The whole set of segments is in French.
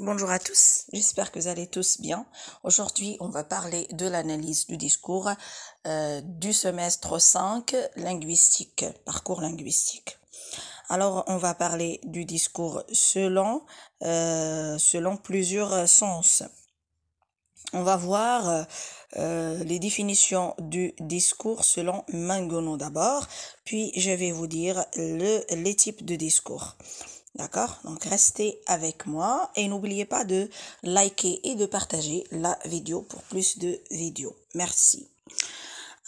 Bonjour à tous, j'espère que vous allez tous bien. Aujourd'hui, on va parler de l'analyse du discours euh, du semestre 5 linguistique, parcours linguistique. Alors, on va parler du discours selon, euh, selon plusieurs sens. On va voir euh, les définitions du discours selon Mangono d'abord, puis je vais vous dire les types de discours. D'accord Donc restez avec moi et n'oubliez pas de liker et de partager la vidéo pour plus de vidéos. Merci.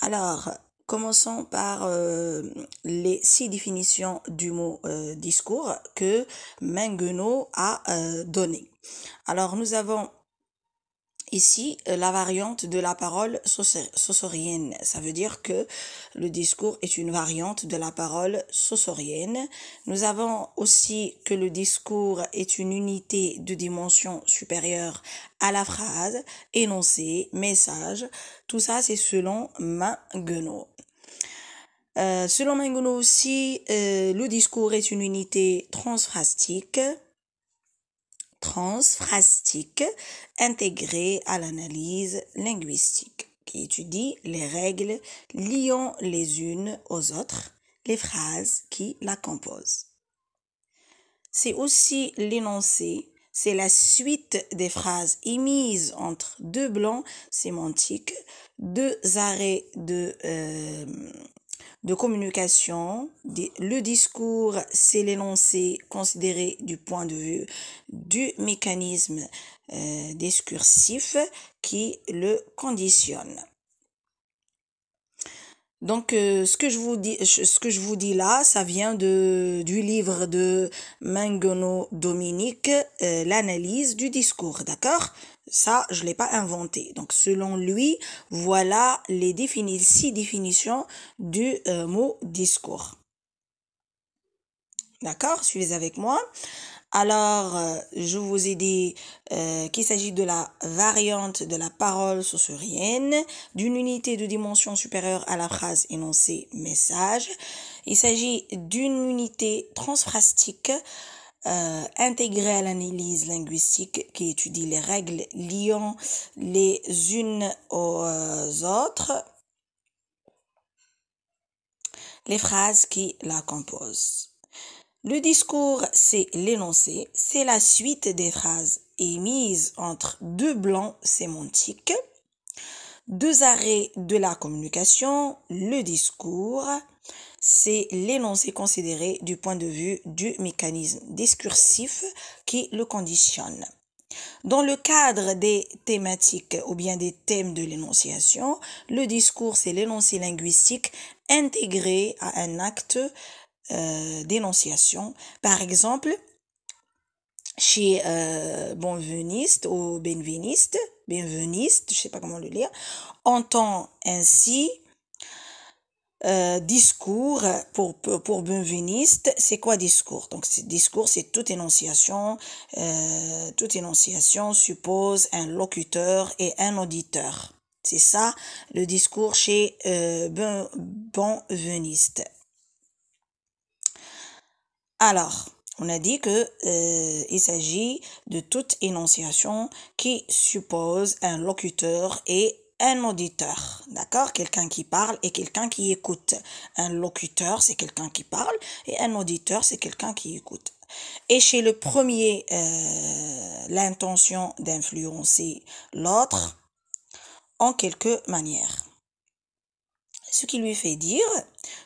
Alors, commençons par euh, les six définitions du mot euh, discours que Mengueno a euh, donné. Alors, nous avons ici euh, la variante de la parole saussurienne. Ça veut dire que le discours est une variante de la parole saussurienne. Nous avons aussi que le discours est une unité de dimension supérieure à la phrase, énoncé, message. Tout ça, c'est selon Manguenot. Euh, selon Manguenot aussi, euh, le discours est une unité transfrastique transphrastique intégrée à l'analyse linguistique, qui étudie les règles liant les unes aux autres les phrases qui la composent. C'est aussi l'énoncé, c'est la suite des phrases émises entre deux blancs sémantiques, deux arrêts de, euh, de communication. Le discours, c'est l'énoncé considéré du point de vue du mécanisme euh, discursif qui le conditionne. Donc, euh, ce, que je vous dis, ce que je vous dis là, ça vient de, du livre de Mangono Dominique, euh, L'analyse du discours, d'accord Ça, je l'ai pas inventé. Donc, selon lui, voilà les six définitions du euh, mot discours. D'accord Suivez avec moi. Alors, euh, je vous ai dit euh, qu'il s'agit de la variante de la parole saussurienne, d'une unité de dimension supérieure à la phrase énoncée message. Il s'agit d'une unité transfrastique euh, intégrée à l'analyse linguistique qui étudie les règles liant les unes aux autres les phrases qui la composent. Le discours, c'est l'énoncé, c'est la suite des phrases émises entre deux blancs sémantiques, deux arrêts de la communication, le discours, c'est l'énoncé considéré du point de vue du mécanisme discursif qui le conditionne. Dans le cadre des thématiques ou bien des thèmes de l'énonciation, le discours, c'est l'énoncé linguistique intégré à un acte euh, dénonciation. Par exemple, chez euh, Bonveniste ou Benveniste, Benveniste, je sais pas comment le lire, entend ainsi euh, discours pour, pour, c'est quoi discours Donc discours, c'est toute énonciation. toute énonciation suppose un locuteur et un auditeur. C'est ça le discours chez bonveniste. Alors, on a dit que euh, il s'agit de toute énonciation qui suppose un locuteur et un auditeur, d'accord Quelqu'un qui parle et quelqu'un qui écoute. Un locuteur, c'est quelqu'un qui parle et un auditeur, c'est quelqu'un qui écoute. Et chez le premier, euh, l'intention d'influencer l'autre en quelque manière ce qui lui fait dire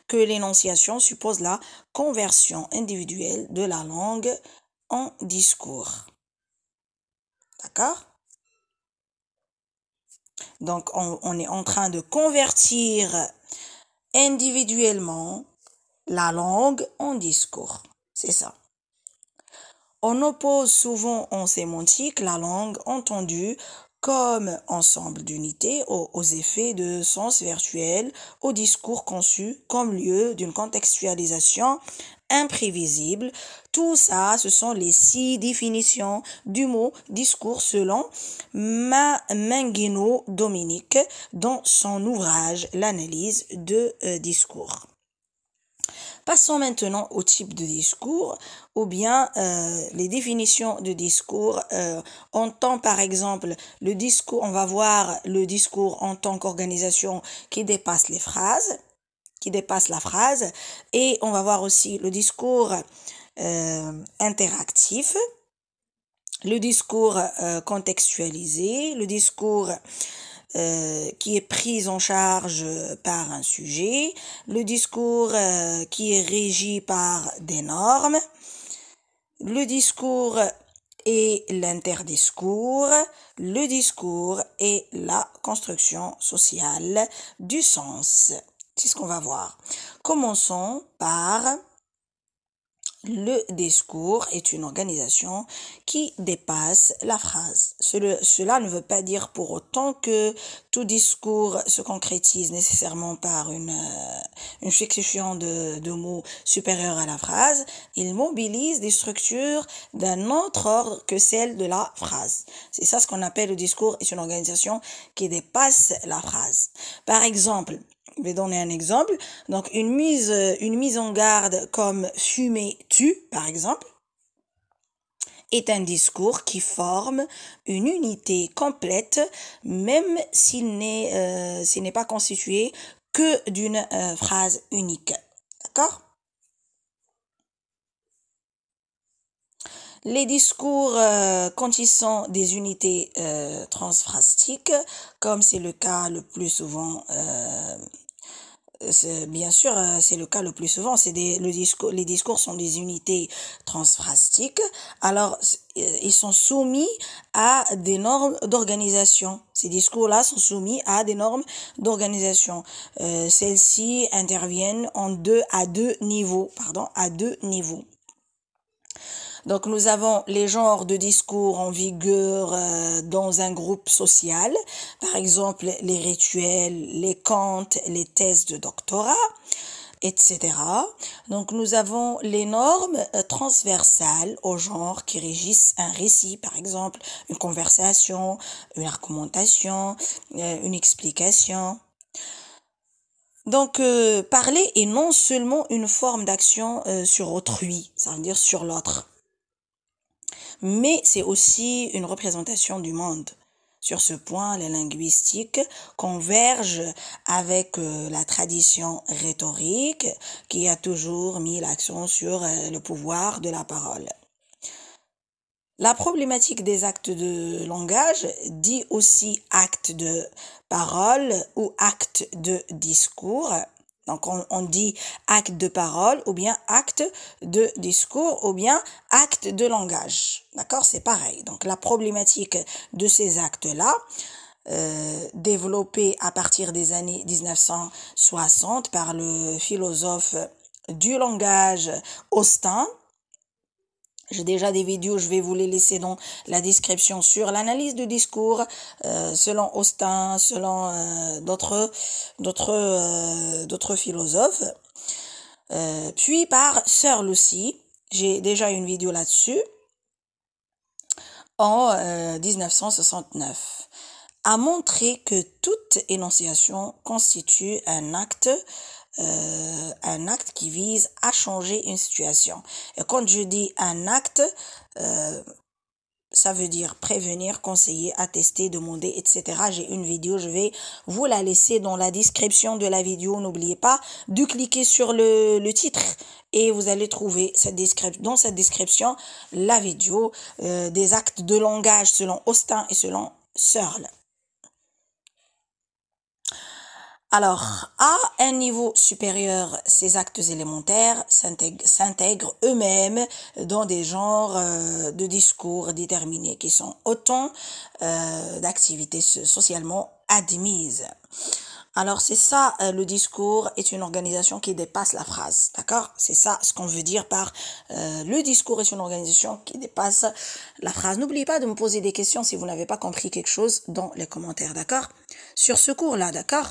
que l'énonciation suppose la conversion individuelle de la langue en discours. D'accord Donc on, est en train de convertir individuellement la langue en discours. C'est ça. On oppose souvent en sémantique la langue entendue comme ensemble d'unités aux, effets de sens virtuel, au discours conçu comme lieu d'une contextualisation imprévisible. Tout ça, ce sont les six définitions du mot discours selon Manguino Dominique dans son ouvrage L'analyse de euh, discours. Passons maintenant au type de discours ou bien euh, les définitions de discours. Euh, on entend par exemple le discours, on va voir le discours en tant qu'organisation qui dépasse les phrases, qui dépasse la phrase, et on va voir aussi le discours euh, interactif, le discours contextualisé, le discours qui est pris en charge par un sujet, le discours qui est régi par des normes, le discours et l'interdiscours, le discours et la construction sociale du sens. C'est ce qu'on va voir. Commençons par le discours est une organisation qui dépasse la phrase. Cela ne veut pas dire pour autant que tout discours se concrétise nécessairement par une, euh, une de, de mots supérieurs à la phrase. Il mobilise des structures d'un autre ordre que celle de la phrase. C'est ça ce qu'on appelle le discours est une organisation qui dépasse la phrase. Par exemple, je vais donner un exemple. Donc une mise, euh, une mise en garde comme fumer fumez-tu », par exemple, est un discours qui forme une unité complète, même s'il n'est, euh, n'est pas constitué que d'une euh, phrase unique. D'accord Les discours quand ils sont des unités transfrastiques, comme c'est le cas le plus souvent bien sûr, euh, c'est le cas le plus souvent. C'est discours, les discours sont des unités transphrastiques. Alors, euh, ils sont soumis à des normes d'organisation. Ces discours-là sont soumis à des normes d'organisation. Euh, celles-ci interviennent en deux à deux niveaux, pardon, à deux niveaux. Donc nous avons les genres de discours en vigueur euh, dans un groupe social, par exemple les rituels, les contes, les thèses de doctorat etc. Donc nous avons les normes euh, transversales au genre qui régissent un récit, par exemple une conversation, une argumentation, euh, une explication. Donc parler est non seulement une forme d'action sur autrui, ça veut dire sur l'autre mais c'est aussi une représentation du monde. Sur ce point, la linguistiques convergent avec euh, la tradition rhétorique qui a toujours mis l'accent sur euh, le pouvoir de la parole. La problématique des actes de langage dit aussi acte de parole ou acte de discours donc on, dit acte de parole ou bien acte de discours ou bien acte de langage. D'accord C'est pareil. Donc la problématique de ces actes-là, euh, développée à partir des années 1960 par le philosophe du langage Austin, j'ai déjà des vidéos, je vais vous les laisser dans la description sur l'analyse du discours, euh, selon Austin, selon euh, d'autres d'autres euh, d'autres philosophes. puis par Sœur Lucie, j'ai déjà une vidéo là-dessus, en 1969 a montré que toute énonciation constitue un acte euh, un acte qui vise à changer une situation. Et quand je dis un acte, euh, ça veut dire prévenir, conseiller, attester, demander, etc. J'ai une vidéo, je vais vous la laisser dans la description de la vidéo. N'oubliez pas de cliquer sur le, titre et vous allez trouver cette dans cette description la vidéo euh, des actes de langage selon Austin et selon Searle. Alors, à un niveau supérieur, ces actes élémentaires s'intègrent eux-mêmes dans des genres euh, de discours déterminés qui sont autant euh, d'activités socialement admises. Alors c'est ça, euh, le discours est une organisation qui dépasse la phrase, d'accord C'est ça ce qu'on veut dire par le discours est une organisation qui dépasse la phrase. N'oubliez pas de me poser des questions si vous n'avez pas compris quelque chose dans les commentaires, d'accord Sur ce cours-là, d'accord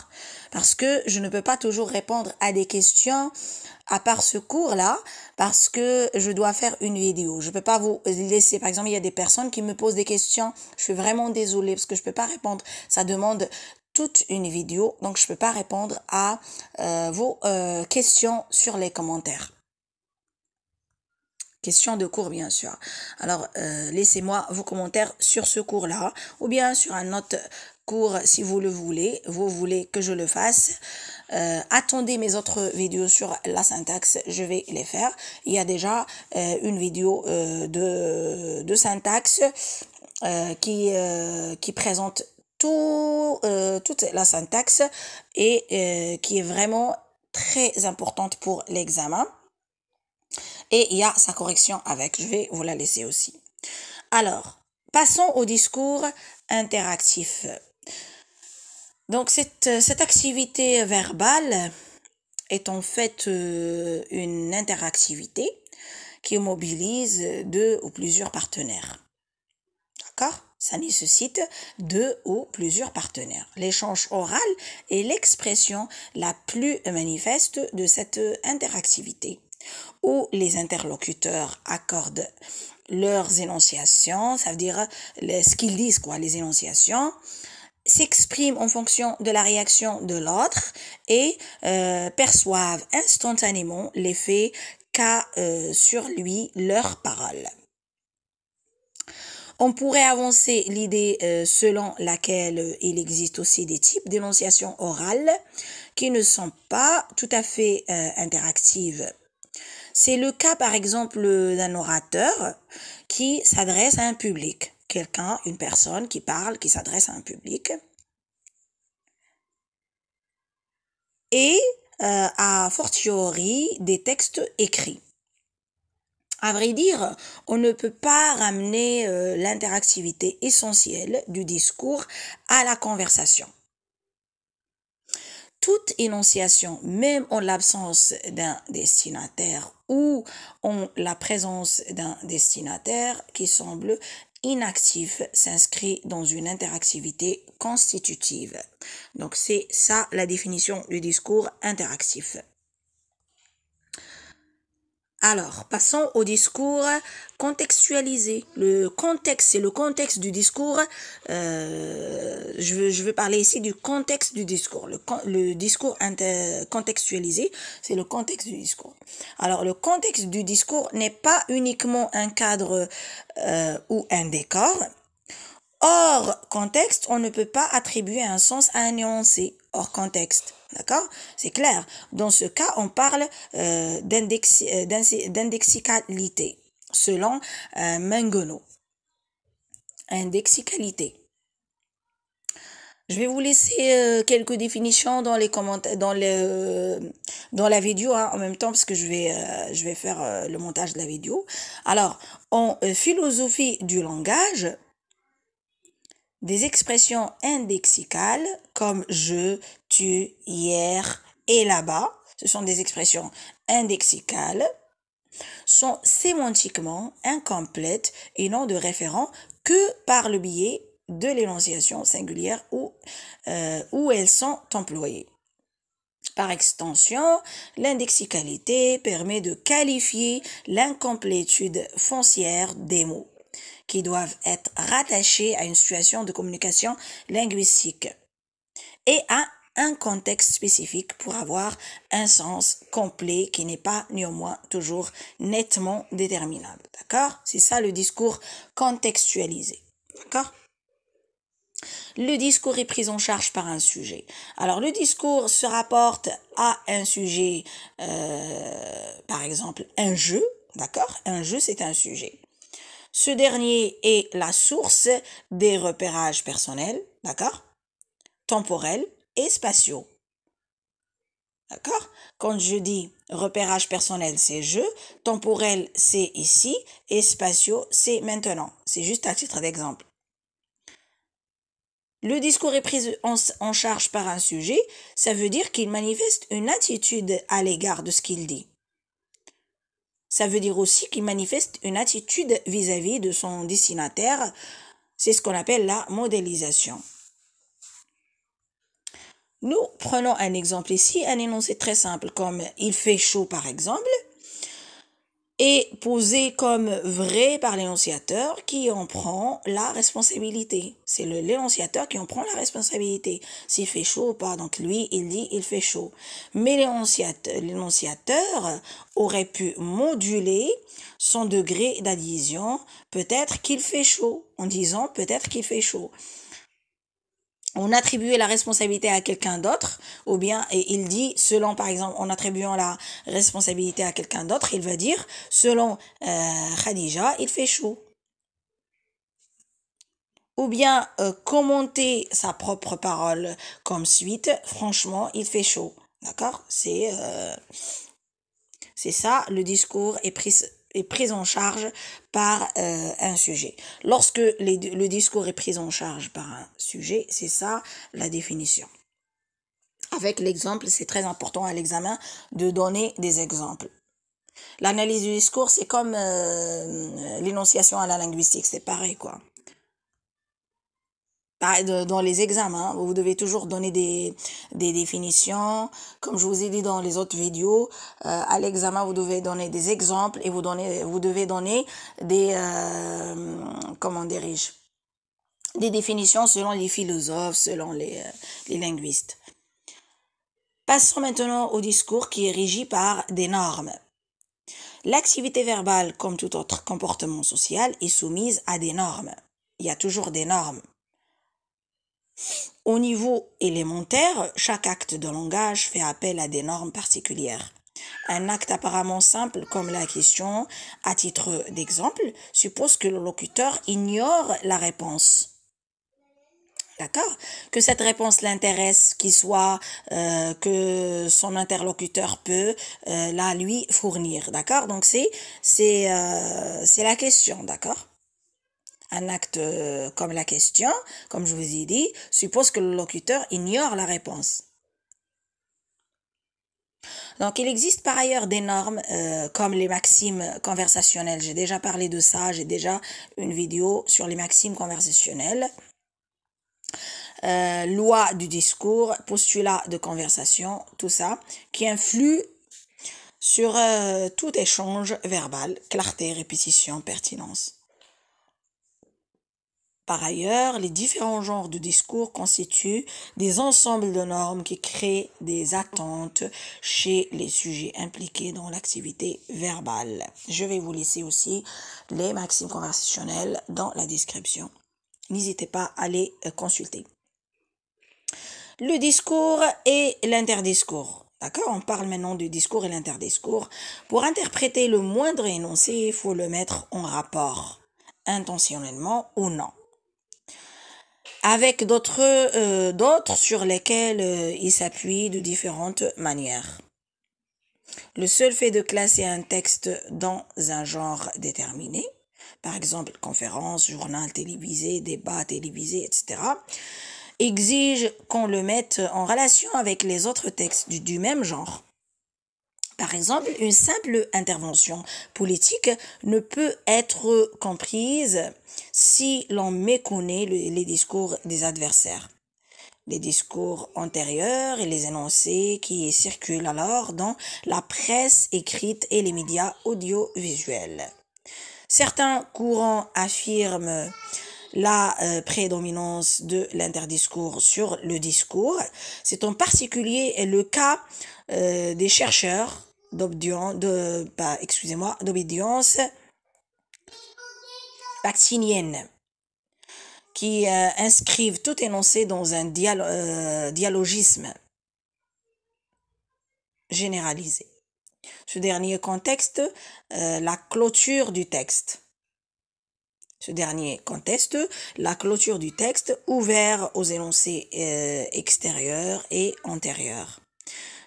parce que je ne peux pas toujours répondre à des questions à part ce cours-là, parce que je dois faire une vidéo. Je ne peux pas vous laisser. Par exemple, il y a des personnes qui me posent des questions. Je suis vraiment désolée parce que je ne peux pas répondre. Ça demande toute une vidéo, donc je ne peux pas répondre à euh, vos euh, questions sur les commentaires. Question de cours, bien sûr. Alors, euh, laissez-moi vos commentaires sur ce cours-là ou bien sur un autre cours si vous le voulez, vous voulez que je le fasse. Euh, attendez mes autres vidéos sur la syntaxe, je vais les faire. Il y a déjà euh, une vidéo euh, de, syntaxe qui, qui présente tout, toute la syntaxe et qui est vraiment très importante pour l'examen. Et il y a sa correction avec, je vais vous la laisser aussi. Alors, passons au discours interactif. Donc euh, cette, activité verbale est en fait euh, une interactivité qui mobilise deux ou plusieurs partenaires. D'accord Ça nécessite deux ou plusieurs partenaires. L'échange oral est l'expression la plus manifeste de cette interactivité, où les interlocuteurs accordent leurs énonciations, ça veut dire ce qu'ils disent, quoi, les énonciations, s'expriment en fonction de la réaction de l'autre et euh, perçoivent instantanément l'effet qu'a euh, sur lui leur ah. parole. On pourrait avancer l'idée euh, selon laquelle il existe aussi des types d'énonciation orales qui ne sont pas tout à fait interactives. C'est le cas par exemple d'un orateur qui s'adresse à un public quelqu'un, une personne qui parle, qui s'adresse à un public. Et à euh, a fortiori des textes écrits. À vrai dire, on ne peut pas ramener euh, l'interactivité essentielle du discours à la conversation. Toute énonciation, même en l'absence d'un destinataire ou en la présence d'un destinataire qui semble inactif s'inscrit dans une interactivité constitutive. Donc c'est ça la définition du discours interactif. Alors, passons au discours contextualisé. Le contexte, c'est le contexte du discours. Euh, je, veux, parler ici du contexte du discours. Le, discours contextualisé, c'est le contexte du discours. Alors, le contexte du discours n'est pas uniquement un cadre euh, ou un décor. Or, contexte, on ne peut pas attribuer un sens à un énoncé hors contexte. D'accord C'est clair. Dans ce cas, on parle euh, euh, d'indexicalité selon euh, Indexicalité. Je vais vous laisser euh, quelques définitions dans les commentaires, dans le, dans la vidéo hein, en même temps parce que je vais, je vais faire le montage de la vidéo. Alors, en philosophie du langage, des expressions indexicales comme je, tu, hier et là-bas, ce sont des expressions indexicales, sont sémantiquement incomplètes et n'ont de référent que par le biais de l'énonciation singulière où, euh, où elles sont employées. Par extension, l'indexicalité permet de qualifier l'incomplétude foncière des mots qui doivent être rattachés à une situation de communication linguistique et à un contexte spécifique pour avoir un sens complet qui n'est pas néanmoins toujours nettement déterminable. D'accord C'est ça le discours contextualisé. D'accord le discours est pris en charge par un sujet. Alors le discours se rapporte à un sujet, euh, par exemple un jeu, d'accord Un jeu c'est un sujet. Ce dernier est la source des repérages personnels, d'accord Temporels et spatiaux. D'accord Quand je dis repérage personnel, c'est je, temporel, c'est ici, et spatiaux, c'est maintenant. C'est juste à titre d'exemple. Le discours est pris en charge par un sujet, ça veut dire qu'il manifeste une attitude à l'égard de ce qu'il dit. Ça veut dire aussi qu'il manifeste une attitude vis-à-vis de son destinataire. C'est ce qu'on appelle la modélisation. Nous prenons un exemple ici, un énoncé très simple comme il fait chaud par exemple est posé comme vrai par l'énonciateur qui en prend la responsabilité. C'est le l'énonciateur qui en prend la responsabilité. S'il fait chaud ou pas, donc lui, il dit il fait chaud. Mais l'énonciateur aurait pu moduler son degré d'adhésion, peut-être qu'il fait chaud, en disant peut-être qu'il fait chaud on attribuait la responsabilité à quelqu'un d'autre, ou bien, et il dit, selon, par exemple, en attribuant la responsabilité à quelqu'un d'autre, il va dire, selon euh, Khadija, il fait chaud. Ou bien euh, commenter sa propre parole comme suite, franchement, il fait chaud. D'accord euh, C'est ça, le discours est pris est prise en charge par euh, un sujet. Lorsque le discours est pris en charge par un sujet, c'est ça la définition. Avec l'exemple, c'est très important à l'examen de donner des exemples. L'analyse du discours, c'est comme euh, l'énonciation à la linguistique, c'est pareil quoi dans les examens, hein. vous devez toujours donner des, des définitions. Comme je vous ai dit dans les autres vidéos, euh, à l'examen, vous devez donner des exemples et vous, vous devez donner des, euh, comment dirige des définitions selon les philosophes, selon les, euh, les linguistes. Passons maintenant au discours qui est régi par des normes. L'activité verbale, comme tout autre comportement social, est soumise à des normes. Il y a toujours des normes. Au niveau élémentaire, chaque acte de langage fait appel à des normes particulières. Un acte apparemment simple comme la question, à titre d'exemple, suppose que le locuteur ignore la réponse. D'accord Que cette réponse l'intéresse, qu'il soit euh, que son interlocuteur peut euh, la lui fournir. D'accord Donc euh, c'est la question, d'accord un acte euh, comme la question, comme je vous ai dit, suppose que le locuteur ignore la réponse. Donc il existe par ailleurs des normes euh, comme les maximes conversationnelles. J'ai déjà parlé de ça, j'ai déjà une vidéo sur les maximes conversationnelles. Euh, loi du discours, postulat de conversation, tout ça, qui influe sur tout échange verbal, clarté, répétition, pertinence. Par ailleurs, les différents genres de discours constituent des ensembles de normes qui créent des attentes chez les sujets impliqués dans l'activité verbale. Je vais vous laisser aussi les maximes conversationnelles dans la description. N'hésitez pas à les euh, consulter. Le discours et l'interdiscours. D'accord On parle maintenant du discours et l'interdiscours. Pour interpréter le moindre énoncé, il faut le mettre en rapport, intentionnellement ou non avec d'autres euh, ah. sur lesquels euh, il s'appuie de différentes manières. Le seul fait de classer un texte dans un genre déterminé, par exemple conférence, journal télévisé, débat télévisé, etc., exige qu'on le mette en relation avec les autres textes du même genre. Par exemple, une simple intervention politique ne peut être comprise si l'on méconnaît les discours des adversaires les discours antérieurs et les énoncés qui circulent alors dans la presse écrite et les médias audiovisuels. Certains courants affirment la euh, prédominance de l'interdiscours sur le discours. C'est en particulier le cas euh, des chercheurs de, bah, d'obédience vaccinienne qui euh, inscrivent tout énoncé dans un euh, dialogisme généralisé. Ce dernier contexte, euh, la clôture du texte. Ce dernier contexte, la clôture du texte ouvert aux énoncés extérieurs et antérieurs.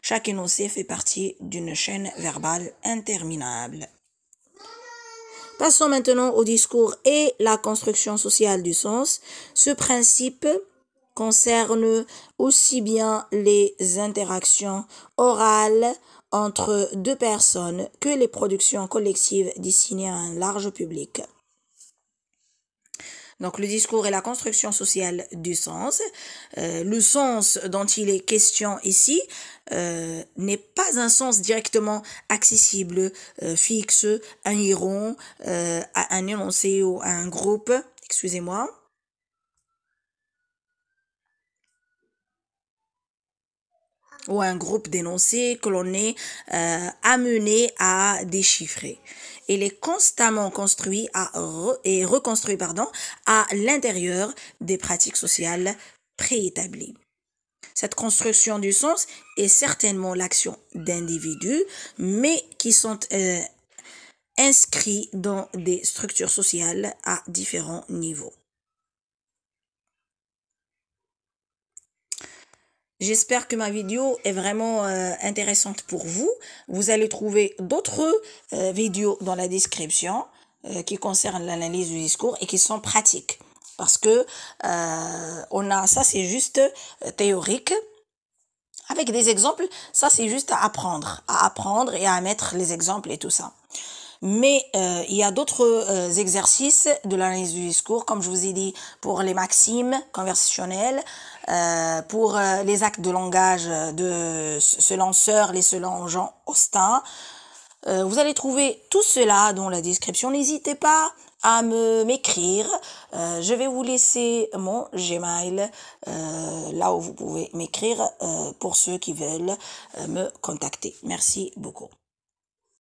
Chaque énoncé fait partie d'une chaîne verbale interminable. Passons maintenant au discours et la construction sociale du sens. Ce principe concerne aussi bien les interactions orales entre deux personnes que les productions collectives destinées à un large public. Donc le discours est la construction sociale du sens. Euh, le sens dont il est question ici euh, n'est pas un sens directement accessible, euh, fixe, un iron, à un énoncé ou un groupe. Excusez-moi. ou un groupe d'énoncés que l'on est amené à déchiffrer il est constamment construit à et reconstruit pardon, à l'intérieur des pratiques sociales préétablies. Cette construction du sens est certainement l'action d'individus, mais qui sont euh, inscrits dans des structures sociales à différents niveaux. J'espère que ma vidéo est vraiment euh, intéressante pour vous. Vous allez trouver d'autres euh, vidéos dans la description euh, qui concernent l'analyse du discours et qui sont pratiques. Parce que on a ça, c'est juste théorique. Avec des exemples, ça c'est juste à apprendre, à apprendre et à mettre les exemples et tout ça. Mais il y a d'autres exercices de l'analyse du discours, comme je vous ai dit, pour les maximes conversationnelles, euh, pour euh, les actes de langage euh, de ce lanceur, les selon Jean Austin. vous allez trouver tout cela dans la description. N'hésitez pas à me m'écrire. je vais vous laisser mon Gmail là où vous pouvez m'écrire pour ceux qui veulent me contacter. Merci beaucoup.